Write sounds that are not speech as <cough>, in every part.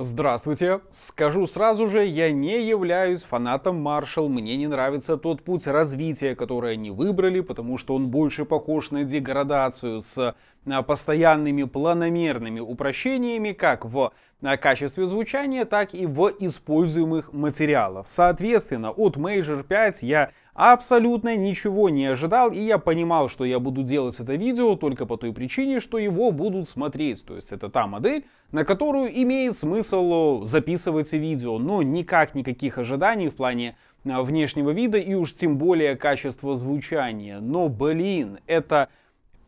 Здравствуйте! Скажу сразу же, я не являюсь фанатом Маршалл, мне не нравится тот путь развития, который они выбрали, потому что он больше похож на деградацию с Э, постоянными планомерными упрощениями как в э, качестве звучания, так и в используемых материалах. Соответственно, от Major 5 я абсолютно ничего не ожидал, и я понимал, что я буду делать это видео только по той причине, что его будут смотреть. То есть это та модель, на которую имеет смысл э, записывать видео, но никак никаких ожиданий в плане внешнего вида и уж тем более качества звучания. Но, блин, это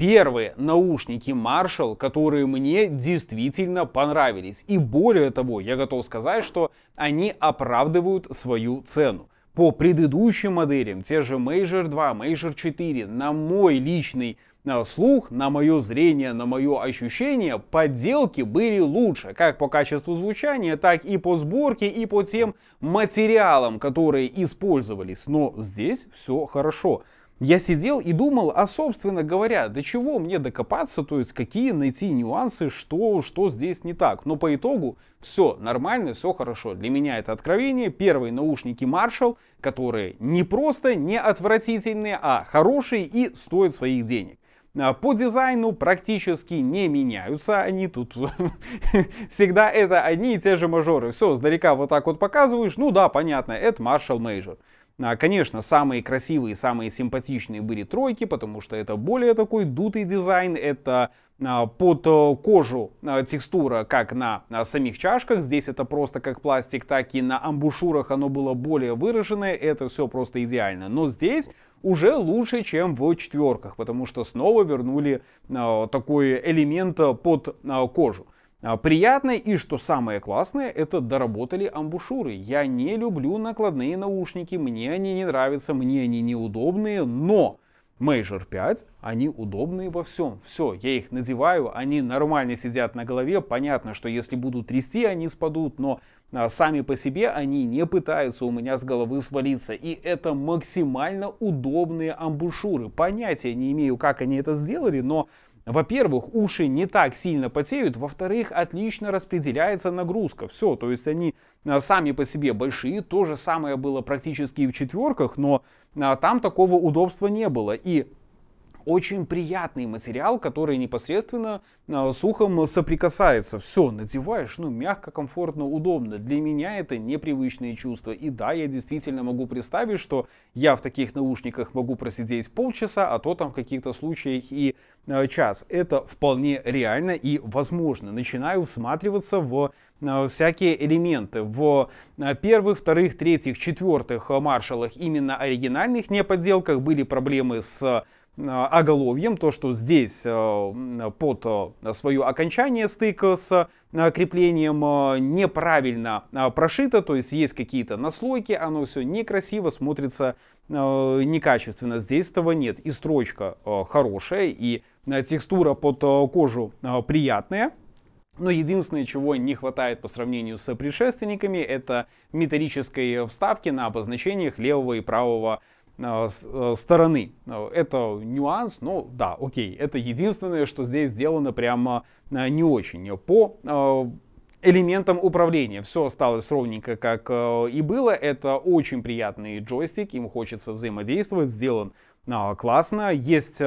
первые наушники Marshall, которые мне действительно понравились. И более того, я готов сказать, что они оправдывают свою цену. По предыдущим моделям, те же Major 2, Major 4, на мой личный э, слух, на мое зрение, на мое ощущение, подделки были лучше, как по качеству звучания, так и по сборке, и по тем материалам, которые использовались. Но здесь все хорошо я сидел и думал, а собственно говоря, до чего мне докопаться, то есть какие найти нюансы, что, что здесь не так. Но по итогу все нормально, все хорошо. Для меня это откровение. Первые наушники Marshall, которые не просто не отвратительные, а хорошие и стоят своих денег. А, по дизайну практически не меняются, они тут <laughs> всегда это одни и те же мажоры. Все, сдалека вот так вот показываешь, ну да, понятно, это Marshall Major. А, конечно, самые красивые, самые симпатичные были тройки, потому что это более такой дутый дизайн, это а, под э, кожу а, текстура как на самих чашках, здесь это просто как пластик, так и на амбушюрах оно было более выраженное, это все просто идеально. Но здесь уже лучше, чем в четверках, потому что снова вернули такой элемент э, под кожу. А, приятное и, что самое классное, это доработали амбушюры. Я не люблю накладные наушники, мне они не нравятся, мне они неудобные, но Major 5, они удобные во всем. Все, я их надеваю, они нормально сидят на голове. Понятно, что если будут трясти, они спадут, но а, сами по себе они не пытаются у меня с головы свалиться. И это максимально удобные амбушюры. Понятия не имею, как они это сделали, но во-первых, уши не так сильно потеют, во-вторых, отлично распределяется нагрузка. Все, то есть они а, сами по себе большие, то же самое было практически и в четверках, но а, там такого удобства не было. И очень приятный материал, который непосредственно а, с ухом соприкасается. Все, надеваешь, ну, мягко, комфортно, удобно. Для меня это непривычные чувства. И да, я действительно могу представить, что я в таких наушниках могу просидеть полчаса, а то там в каких-то случаях и а, час. Это вполне реально и возможно. Начинаю всматриваться в а, всякие элементы в первых, вторых, третьих, четвертых маршалах именно оригинальных не подделках были проблемы с а, оголовьем, то, что здесь э, под э, свое окончание стык с э, креплением неправильно а, прошито, то есть есть какие-то наслойки, оно все некрасиво смотрится некачественно. Здесь этого нет. И строчка хорошая, и текстура под кожу приятная. Но единственное, чего не хватает по сравнению с предшественниками, это металлической вставки на обозначениях левого и правого а, а, стороны. А, это нюанс, но ну да, окей, это единственное, что здесь сделано прямо не очень. По элементам управления. Все осталось ровненько, как и было. Это очень приятный джойстик, им хочется взаимодействовать, сделан классно. Есть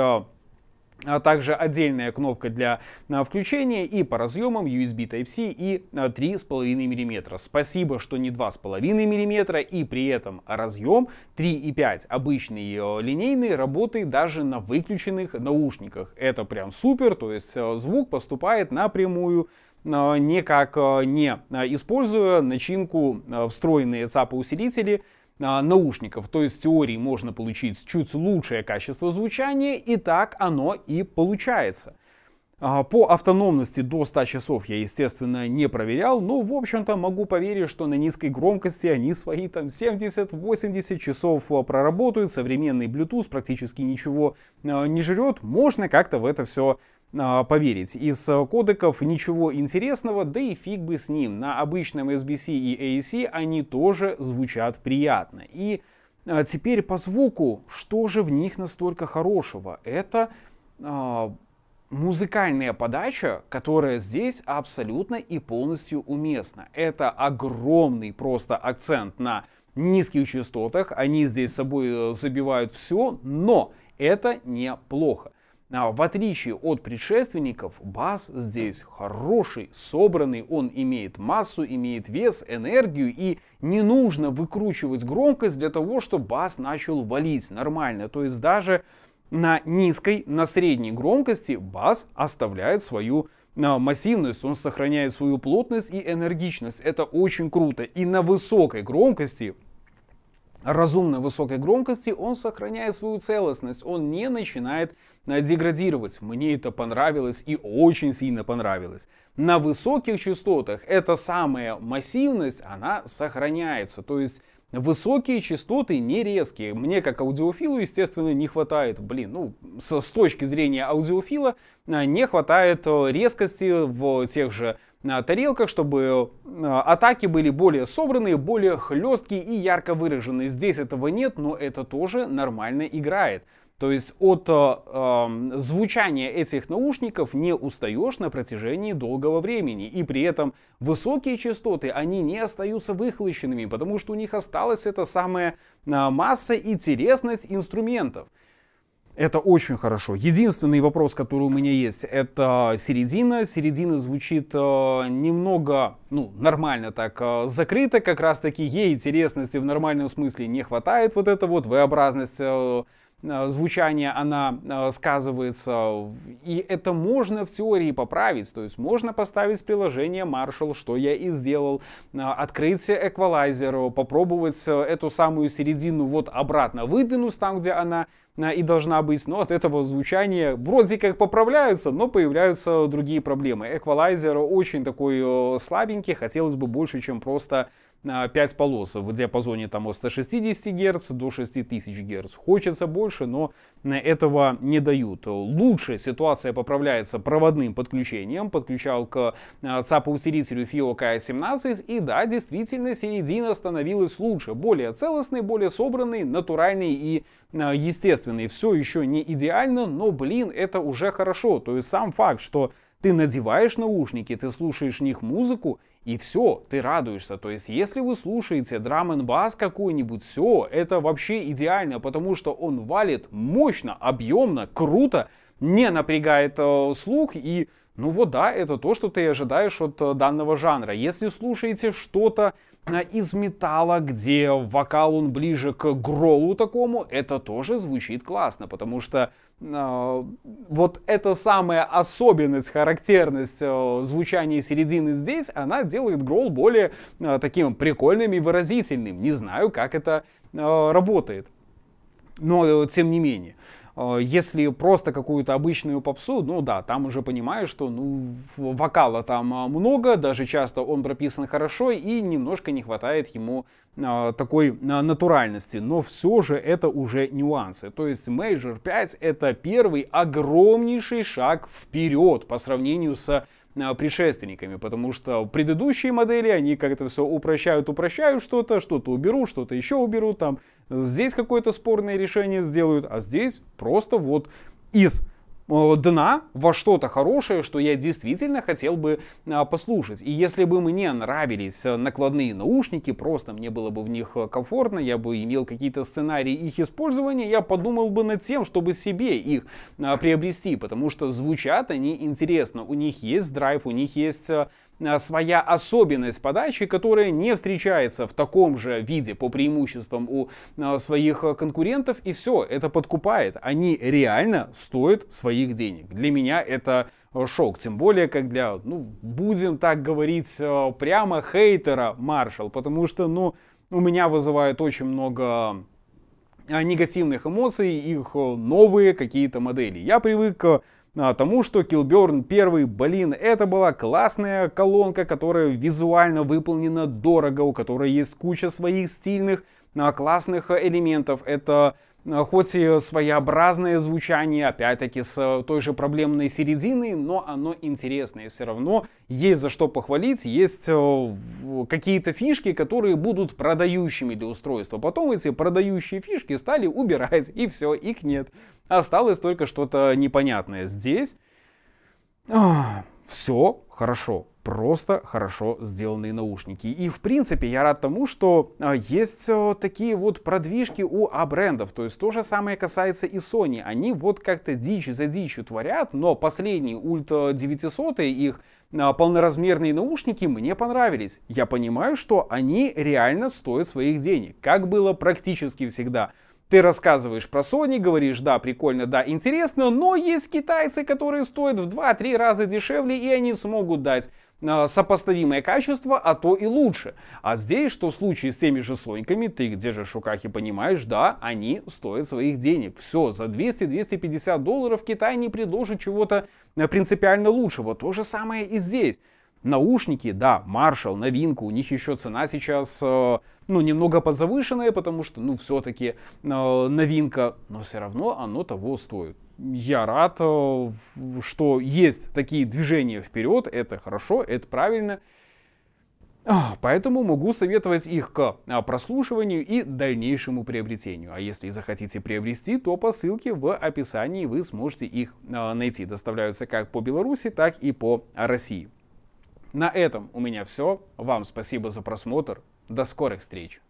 а также отдельная кнопка для а, включения и по разъемам USB Type-C и 3,5 а, мм. Спасибо, что не 2,5 мм и при этом разъем 3,5 обычный а, линейный работает даже на выключенных наушниках. Это прям супер, то есть звук поступает напрямую никак не используя начинку встроенные ЦАПы-усилители, а, наушников. То есть в теории можно получить чуть лучшее качество звучания, и так оно и получается. А, по автономности до 100 часов я, естественно, не проверял, но, ну, в общем-то, могу поверить, что на низкой громкости они свои там 70-80 часов а, проработают, современный Bluetooth практически ничего не жрет, можно как-то в это все а, поверить. Из э, кодеков ничего интересного, да и фиг бы с ним. На обычном SBC и AEC а они тоже звучат приятно. И а, теперь по звуку, что же в них настолько хорошего? Это музыкальная подача, которая здесь абсолютно и полностью уместна. Это огромный просто акцент на низких частотах, они здесь собой э, забивают все, но это неплохо. А в отличие от предшественников, бас здесь хороший, собранный, он имеет массу, имеет вес, энергию и не нужно выкручивать громкость для того, чтобы бас начал валить нормально. То есть даже на низкой, на средней громкости бас оставляет свою а, массивность, он сохраняет свою плотность и энергичность. Это очень круто. И на высокой громкости разумно высокой громкости, он сохраняет свою целостность, он не начинает э, деградировать. Мне это понравилось и очень сильно понравилось. На высоких частотах эта самая массивность, она сохраняется. То есть Высокие частоты не резкие. Мне как аудиофилу, естественно, не хватает, блин, ну, с, с точки зрения аудиофила, э, не хватает э, резкости в тех же тарелках, чтобы э, атаки были более собранные, более хлесткие и ярко выраженные. Здесь этого нет, но это тоже нормально играет. То есть от э, эм, звучания этих наушников не устаешь на протяжении долгого времени. И при этом высокие частоты, они не остаются выхлощенными, потому что у них осталась эта самая э, масса и телесность инструментов. Это очень хорошо. Единственный вопрос, который у меня есть, это середина. Середина звучит э, немного, ну, нормально так э, закрыто. Как раз таки ей интересности в нормальном смысле не хватает. Вот это вот V-образность э, Э, звучание, она э, сказывается. И это можно в теории поправить. То есть можно поставить приложение Marshall, что я и сделал, э, открыть эквалайзер, попробовать эту самую середину вот обратно выдвинуть там, где она и должна быть, но от этого звучания вроде как поправляются, но появляются другие проблемы. Эквалайзер очень такой слабенький, хотелось бы больше, чем просто 5 полос в диапазоне там, от 160 Гц до 6000 Гц. Хочется больше, но этого не дают. лучшая ситуация поправляется проводным подключением. Подключал к э, ЦАПу-усилителю FIO K17 и да, действительно середина становилась лучше. Более целостный более собранный натуральный и э, естественный Все еще не идеально, но блин, это уже хорошо. То есть сам факт, что ты надеваешь наушники, ты слушаешь в них музыку, и все, ты радуешься. То есть, если вы слушаете драм н бас какой-нибудь, все, это вообще идеально, потому что он валит мощно, объемно, круто, не напрягает э, слух и ну вот да, это то, что ты ожидаешь от э, данного жанра. Если слушаете что-то э, из металла, где вокал он ближе к гролу такому, это тоже звучит классно, потому что а, вот эта самая особенность, характерность э, звучания середины здесь, она делает грол более э, таким прикольным и выразительным. Не знаю, как это э, работает, но тем не менее. Э, если просто какую-то обычную попсу, ну да, там уже понимаешь, что ну, вокала там а, много, даже часто он прописан хорошо, и немножко не хватает ему а, такой а, натуральности. Но все же это уже нюансы. То есть Major 5 это первый огромнейший шаг вперед по сравнению с а, предшественниками, потому что предыдущие модели, они как-то все упрощают, упрощают что-то, что-то уберут, что-то еще уберут, там здесь какое-то спорное решение сделают, а здесь просто вот из Э, дна во что-то хорошее, что я действительно хотел бы а, послушать. И если бы мне нравились э, накладные наушники, просто мне было бы в них э, комфортно, я бы имел какие-то сценарии их использования, я подумал бы над тем, чтобы себе их а, приобрести, потому что звучат они интересно, у них есть драйв, у них есть Э, своя особенность подачи, которая не встречается в таком же виде по преимуществам у э, своих э, конкурентов. И все, это подкупает. Они реально стоят своих денег. Для меня это шок. Тем более, как для, ну, будем так говорить прямо, хейтера Маршал. Потому что, ну, у меня вызывает очень много негативных эмоций их новые какие-то модели. Я привык а, тому, что Килберн первый, блин, это была классная колонка, которая визуально выполнена дорого, у которой есть куча своих стильных а, классных элементов. Это Э, хоть и своеобразное звучание, опять-таки с э, той же проблемной серединой, но оно интересное все равно. Есть за что похвалить, есть э, какие-то фишки, которые будут продающими для устройства. Потом эти продающие фишки стали убирать, и все, их нет. Осталось только что-то непонятное. Здесь... Ох все хорошо, просто хорошо сделанные наушники. И в принципе я рад тому, что а, есть э, такие вот продвижки у А-брендов. То есть то же самое касается и Sony. Они вот как-то дичь за дичью творят, но последние Ultra 900 их а, полноразмерные наушники мне понравились. Я понимаю, что они реально стоят своих денег, как было практически всегда. Ты рассказываешь про Sony, говоришь, да, прикольно, да, интересно, но есть китайцы, которые стоят в 2-3 раза дешевле, и они смогут дать э, сопоставимое качество, а то и лучше. А здесь, что в случае с теми же Соньками, ты где же Шукахи понимаешь, да, они стоят своих денег. Все, за 200-250 долларов Китай не предложит чего-то э, принципиально лучшего. То же самое и здесь. Наушники, да, Marshall, новинка, у них еще цена сейчас э, ну, немного подзавышенное, потому что, ну, все-таки э, новинка, но все равно оно того стоит. Я рад, э, что есть такие движения вперед, это хорошо, это правильно. А, поэтому могу советовать их к а, прослушиванию и дальнейшему приобретению. А если захотите приобрести, то по ссылке в описании вы сможете их а, найти. Доставляются как по Беларуси, так и по России. На этом у меня все. Вам спасибо за просмотр. До скорых встреч!